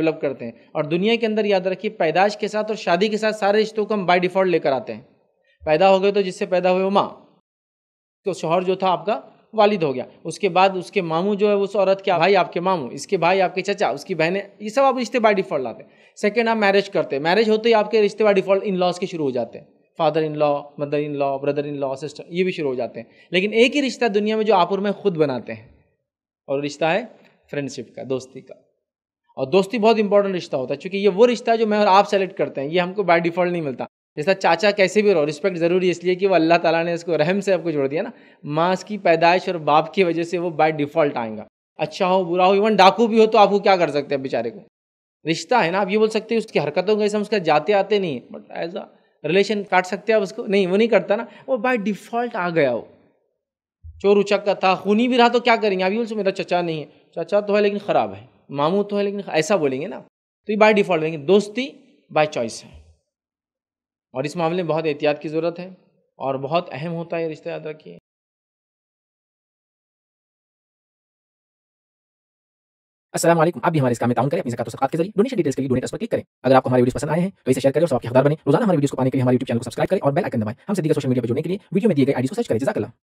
develop करते हैं और दुनिया के अंदर याद रखिए पैदाश के साथ और शादी के साथ सारे रिश्तों को हम बाई डिफॉल्ट लेकर आते हैं पैदा हो गए तो जिससे पैदा हुए वो माँ तो शोहर जो था आपका वालिद हो गया उसके बाद उसके मामू जो है उस औरत के भाई आपके मामू इसके भाई आपके चचा उसकी बहनें ये सब आप रिश्ते बाई डिफॉल्ट लाते हैं सेकेंड आप मैरिज करते हैं मैरिज होते ही आपके रिश्ते बाई डिफॉल्ट इन लॉज के शुरू हो जाते हैं father in law mother in law brother in law sister ये भी शुरू हो जाते हैं लेकिन एक ही रिश्ता दुनिया में जो आप और मैं खुद बनाते हैं और रिश्ता है फ्रेंडशिप का दोस्ती का और दोस्ती बहुत इंपॉर्टेंट रिश्ता होता है क्योंकि ये वो रिश्ता है जो मैं और आप सेलेक्ट करते हैं ये हमको बाय डिफॉल्ट नहीं मिलता जैसा चाचा कैसे भी रहो रिस्पेक्ट ज़रूरी है इसलिए कि वो अल्लाह ताला ने इसको रहम से आपको जोड़ दिया ना माँ की पैदाइश और बाप की वजह से वो बाय डिफ़ॉल्ट आएगा अच्छा हो बुरा हो इवन डाकू भी हो तो आपको क्या कर सकते हैं बेचारे को रिश्ता है ना आप ये बोल सकते हैं उसकी हरकतों के उसके जाते आते नहीं बट एज अ रिलेशन काट सकते हैं आप उसको नहीं वो नहीं करता ना वो बाय डिफ़ॉल्ट आ गया वो चोर उचक का था खूनी भी रहा तो क्या करेंगे अभी बोल बोल मेरा चचा नहीं है चचा तो है लेकिन ख़राब है मामू तो है लेकिन ऐसा बोलेंगे ना तो ये बाय डिफॉल्ट बोलेंगे दोस्ती बाय चॉइस है और इस मामले में बहुत एहतियात की ज़रूरत है और बहुत अहम होता है रिश्ता याद रखिए असलम आप भी हमारे इस काम में करें अपनी जकात के जरिए डोनेशन डिटेल्स के लिए डोनेट पर क्लिक करें अगर आपको हमारी वीडियो पसंद आए हैं तो इसे शेयर करें और सबके हकदार बने रोजाना हमारे वीडियो को पाने के लिए हमारे यूट्यूब चैनल को सब्सक्राइब करें और बेल आइकन दबाएं हमसे दिए सोशल मीडिया पर जुड़ने के लिए वीडियो में दिए गए आईडी को सर्च करें जजाकला